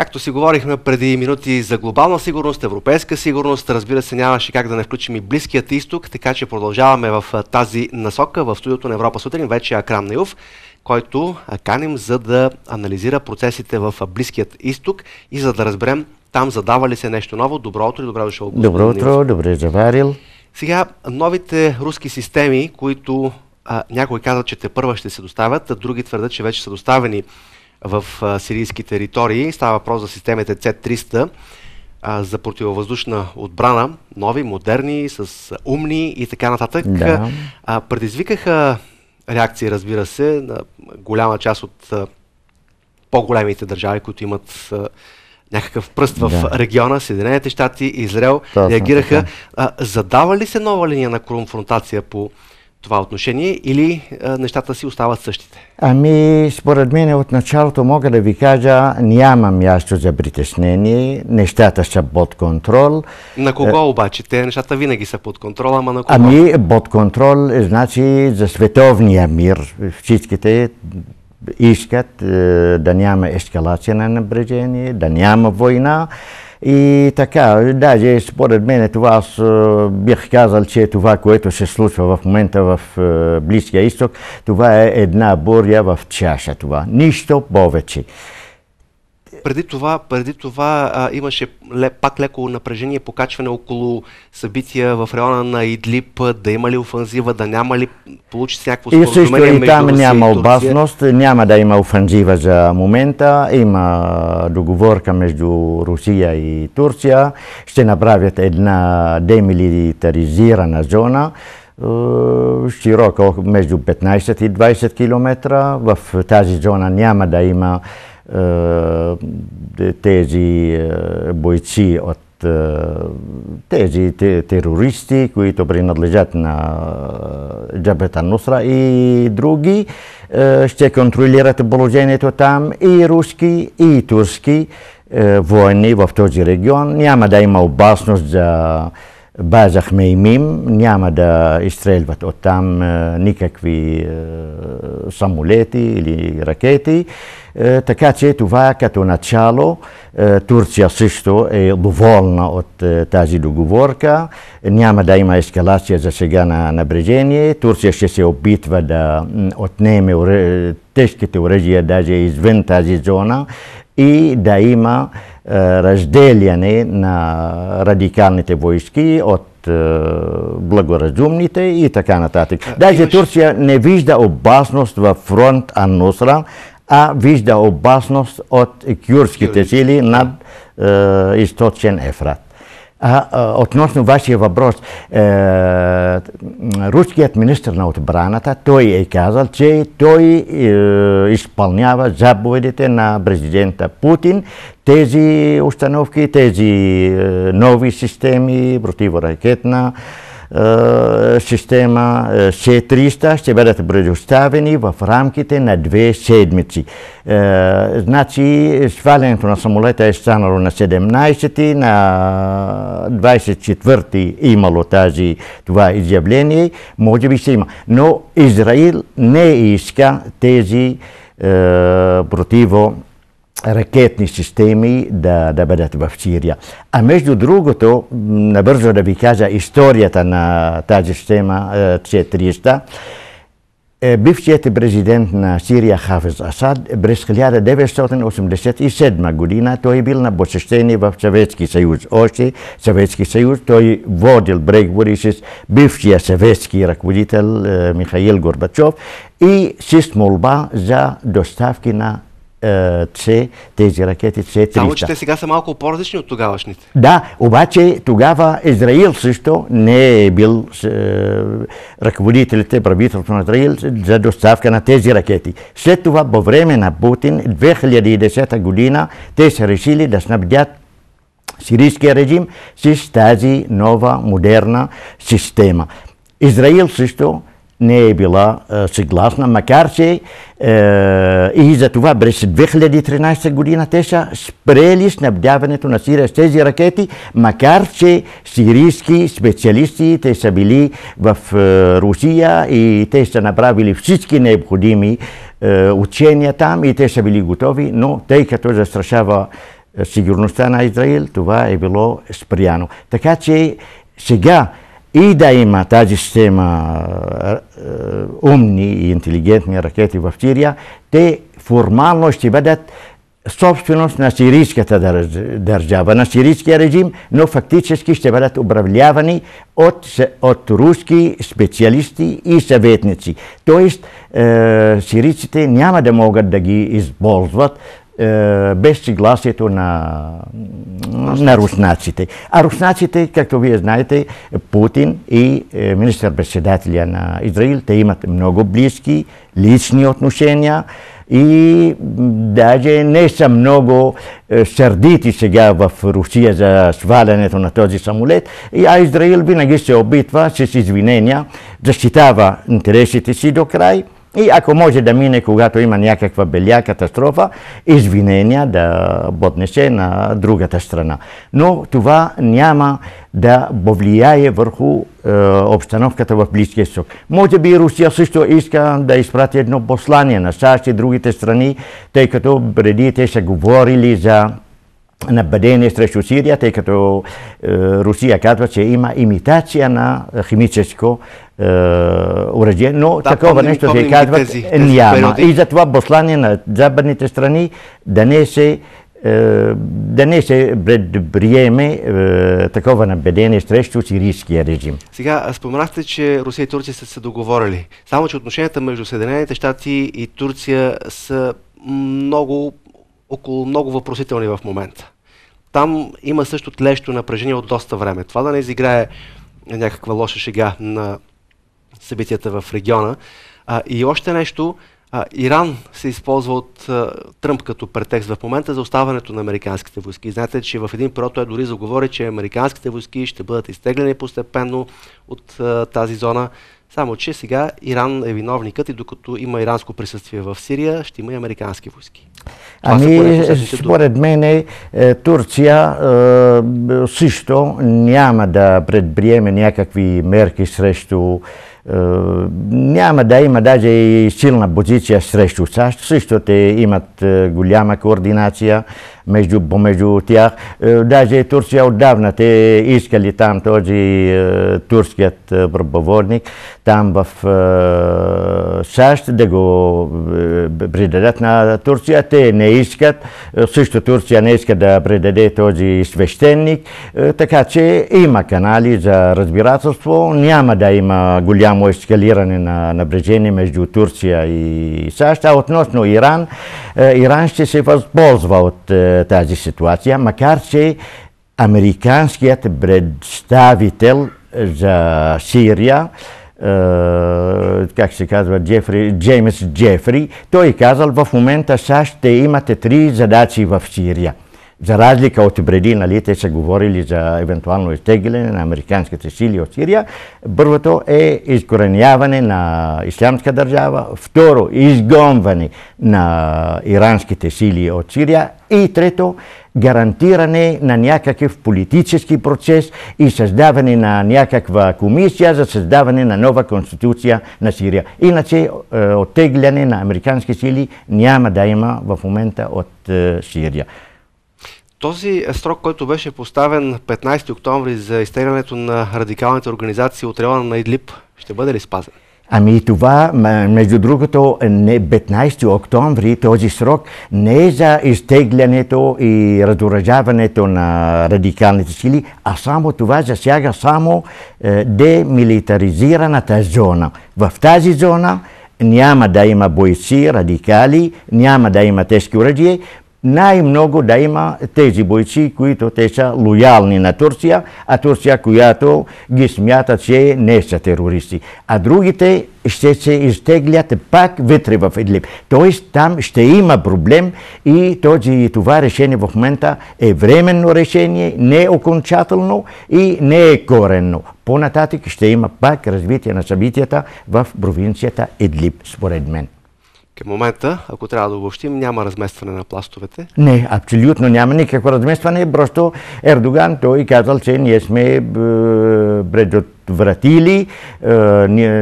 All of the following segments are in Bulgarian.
Както си говорихме преди минути за глобална сигурност, европейска сигурност, разбира се нямаше как да не включим и Близкият изток, така че продължаваме в тази насока в студиото на Европа сутрин, вече Акрам е Наилов, който каним за да анализира процесите в Близкият изток и за да разберем там задава ли се нещо ново. Добро утро и добре дошъл. Добро утро, добре заварил. Сега, новите руски системи, които а, някои казват, че те първа ще се доставят, а други твърдат, че вече са доставени в а, сирийски територии. Става въпрос за системите C-300 а, за противовъздушна отбрана, нови, модерни, с умни и така нататък. Да. А, предизвикаха реакции, разбира се, на голяма част от по-големите държави, които имат а, някакъв пръст в да. региона, Съединените щати, Израел, реагираха. А, задава ли се нова линия на конфронтация по това отношение или а, е, нещата си остават същите? Ами, според мен от началото мога да ви кажа, няма място за притеснение, нещата са под контрол. На кого е, обаче? Те нещата винаги са под контрол, ама на кого? Ами, под контрол е, значи за световния мир. Всичките искат е, да няма ескалация на напрежение, да няма война. И така, даже според мен това аз е, бих казал, че това, което се случва в момента в е, Близкия изток, това е една буря в чаша това. Нищо повече преди това, преди това а, имаше ле, пак леко напрежение, покачване около събития в района на Идлип, да има ли офанзива, да няма ли, получи се някакво споразумение между Русия и там няма опасност, няма да има офанзива за момента, има договорка между Русия и Турция, ще направят една демилитаризирана зона, е, широко между 15 и 20 км. В тази зона няма да има е, тези е, бойци от е, тези терористи, които принадлежат на Джабета Нусра и други, ще контролират положението там и руски, и турски войни в този регион. Няма да има опасност за база Хмеймим, няма да изстрелват оттам никакви самолети или ракети. Е, така че това е като начало е, Турция също е доволна от тази договорка. Няма да има ескалация за сега на напрежение. Турция ще се опитва да отнеме тежките оръжия даже извън тази зона и да има разделяне на радикалните войски от благоразумните и така нататък. Даже Турция не вижда опасност във фронт Ан-Нусра, а вижда опасност от кюрските сили над е, източен Ефрат. А, е, относно вашия въпрос, е, руският министр на отбраната, той е казал, че той е, изпълнява заповедите на президента Путин, тези установки, тези е, нови системи, противоракетна, е, система C300 е, ще бъдат предоставени в рамките на две седмици. Е, значи свалянето на самолета е станало на 17-ти, на 24-ти имало тази, това изявление, може би ще има. Но Израил не иска тези е, противо raketni sistemi da, da badate v Sirija. A među drugo to, na brzo da bi kaza istorijata na ta sistema C-300, Bivšijeti prezident na Sirija Hafez Asad brez 1987 godina, to je bil na Bosesteni v Sovjetski sejuz. Oči Sovjetski sejuz, to je vodil Breg Borisis, bivšija sovjetski rakvoditelj eh, Mihajl Gorbačov i sist molba za dostavki na е, че тези ракети се 300. Само, че те сега са малко по-различни от тогавашните. Да, обаче тогава Израил също не е бил е, ръководителите, правителството на Израил за доставка на тези ракети. След това, по време на Путин, 2010 година, те са решили да снабдят сирийския режим с тази нова модерна система. Израил също не е била е, съгласна, макар че е, и за това през 2013 година те са спрели снабдяването на Сирия с тези ракети, макар че сирийски специалисти те са били в е, Русия и те са направили всички необходими учения там и те са били готови, но тъй като застрашава сигурността на Израил, това е било спряно. Така че сега и да има тази система е, е, умни и интелигентни ракети в Сирия, те формално ще бъдат собственост на сирийската държава, на сирийския режим, но фактически ще бъдат управлявани от, от руски специалисти и съветници. Тоест, е, сирийците няма да могат да ги използват е, без съгласието на, на руснаците. А руснаците, както вие знаете, Путин и е, министър-председателя на Израил, те имат много близки лични отношения и даже не са много е, сърдити сега в Русия за свалянето на този самолет, а Израил винаги се обитва с извинения, защитава интересите си до край – и ако може да мине, когато има някаква беля катастрофа, извинения да поднесе на другата страна. Но това няма да повлияе върху е, обстановката в Близкия Сок. Може би Русия също иска да изпрати едно послание на САЩ и другите страни, тъй като преди те са говорили за napadenie срещу Сирия, тъй като е, Русия казва, че има имитация на е, химическо uređenje, е, но да, такова помним, нещо се казва няма. И затова послание на западните страни да не се да не се предприеме такова набедение срещу сирийския режим. Сега, споменахте, че Русия и Турция са се договорили. Само, че отношенията между Съединените щати и Турция са много около много въпросителни в момента. Там има също тлещо напрежение от доста време. Това да не изиграе някаква лоша шега на събитията в региона. А, и още нещо, а, Иран се използва от а, Тръмп като претекст в момента за оставането на американските войски. Знаете, че в един период той дори заговори, че американските войски ще бъдат изтеглени постепенно от а, тази зона само, че сега Иран е виновникът и докато има иранско присъствие в Сирия, ще има и американски войски. Ами, според мен е, е, Турция е, също няма да предприеме някакви мерки срещу е, няма да има даже и силна позиция срещу САЩ. Също те имат е, голяма координация между, тях. Е, даже Турция отдавна те искали там този турският пробоводник, там в САЩ да го предадат на Турция. Те не искат. Също Турция не иска да предаде този свещеник. Така че има канали за разбирателство. Няма да има голямо само ескалиране на напрежение между Турция и САЩ, а относно Иран, е, Иран ще се възползва от е, тази ситуация, макар че американският представител за Сирия е, как се казва, Джефри, Джеймс Джефри, той казал в момента САЩ ще имате три задачи в Сирия. За разлика от преди, нали, те са говорили за евентуално изтегляне на американските сили от Сирия. Първото е изкореняване на ислямска държава. Второ, изгонване на иранските сили от Сирия. И трето, гарантиране на някакъв политически процес и създаване на някаква комисия за създаване на нова конституция на Сирия. Иначе е, оттегляне на американски сили няма да има в момента от е, Сирия. Този срок, който беше поставен 15 октомври за изтеглянето на радикалните организации от района на Идлип, ще бъде ли спазен? Ами това, между другото, не 15 октомври, този срок не е за изтеглянето и разоръжаването на радикалните сили, а само това засяга само е, демилитаризираната зона. В тази зона няма да има бойци, радикали, няма да има тежки уръжие най-много да има тези бойци, които те са лоялни на Турция, а Турция, която ги смята, че не са терористи. А другите ще се изтеглят пак вътре в Идлиб. Тоест там ще има проблем и този, това решение в момента е временно решение, не е окончателно и не е коренно. По-нататък ще има пак развитие на събитията в провинцията Идлиб, според мен. Към е момента, ако трябва да обобщим, няма разместване на пластовете. Не, абсолютно няма никакво разместване. Просто Ердоган той казал, че ние сме е, предотвратили е,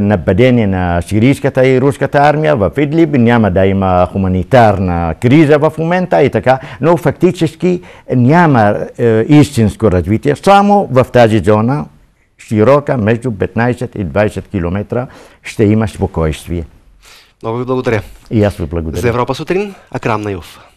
нападение на сирийската и руската армия в Идлиб, няма да има хуманитарна криза в момента и така, но фактически няма истинско развитие. Само в тази зона широка между 15 и 20 км ще има спокойствие. Много ви благодаря. И аз ви благодаря. За Европа сутрин, Акрам Наюв.